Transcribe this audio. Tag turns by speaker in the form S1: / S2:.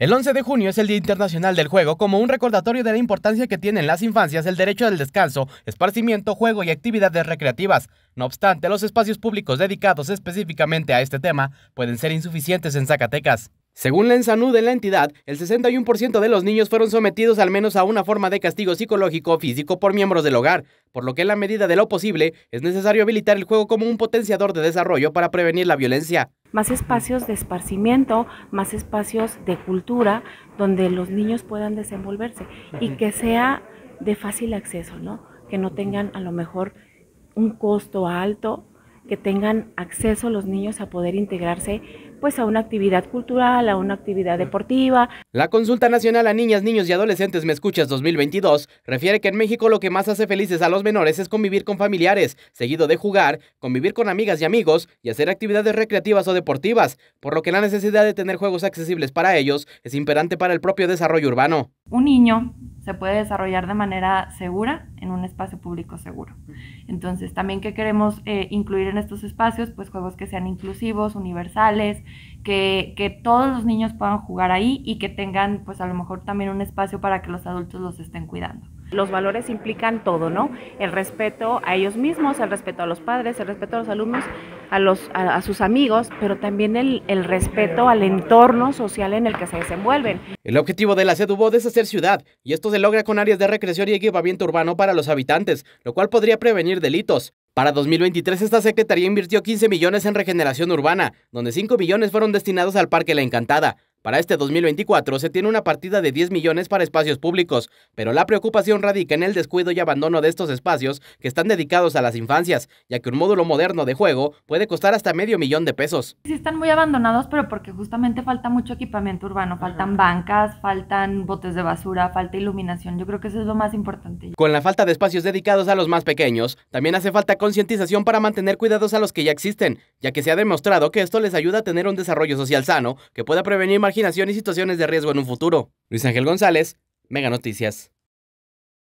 S1: El 11 de junio es el Día Internacional del Juego como un recordatorio de la importancia que tienen las infancias el derecho al descanso, esparcimiento, juego y actividades recreativas. No obstante, los espacios públicos dedicados específicamente a este tema pueden ser insuficientes en Zacatecas. Según la Ensanud en la entidad, el 61% de los niños fueron sometidos al menos a una forma de castigo psicológico o físico por miembros del hogar, por lo que en la medida de lo posible es necesario habilitar el juego como un potenciador de desarrollo para prevenir la violencia
S2: más espacios de esparcimiento, más espacios de cultura donde los niños puedan desenvolverse y que sea de fácil acceso, ¿no? Que no tengan a lo mejor un costo alto que tengan acceso los niños a poder integrarse pues a una actividad cultural, a una actividad deportiva.
S1: La Consulta Nacional a Niñas, Niños y Adolescentes Me Escuchas 2022 refiere que en México lo que más hace felices a los menores es convivir con familiares, seguido de jugar, convivir con amigas y amigos y hacer actividades recreativas o deportivas, por lo que la necesidad de tener juegos accesibles para ellos es imperante para el propio desarrollo urbano.
S3: Un niño se puede desarrollar de manera segura en un espacio público seguro. Entonces, también que queremos eh, incluir en estos espacios, pues juegos que sean inclusivos, universales, que, que, todos los niños puedan jugar ahí y que tengan, pues a lo mejor también un espacio para que los adultos los estén cuidando. Los valores implican todo, ¿no? El respeto a ellos mismos, el respeto a los padres, el respeto a los alumnos, a,
S2: los, a, sus amigos, pero también el, respeto al entorno social en el que se desenvuelven.
S1: El objetivo de la CEDUBOD es hacer ciudad, y esto se logra con áreas de recreación y equipamiento urbano para los habitantes, lo cual podría prevenir delitos. Para 2023 esta Secretaría invirtió 15 millones en regeneración urbana, donde 5 millones fueron destinados al Parque La Encantada, para este 2024 se tiene una partida de 10 millones para espacios públicos, pero la preocupación radica en el descuido y abandono de estos espacios que están dedicados a las infancias, ya que un módulo moderno de juego puede costar hasta medio millón de pesos.
S3: Sí están muy abandonados, pero porque justamente falta mucho equipamiento urbano, faltan bancas, faltan botes de basura, falta iluminación, yo creo que eso es lo más importante.
S1: Con la falta de espacios dedicados a los más pequeños, también hace falta concientización para mantener cuidados a los que ya existen, ya que se ha demostrado que esto les ayuda a tener un desarrollo social sano que pueda prevenir marginación y situaciones de riesgo en un futuro. Luis Ángel González, Mega Noticias.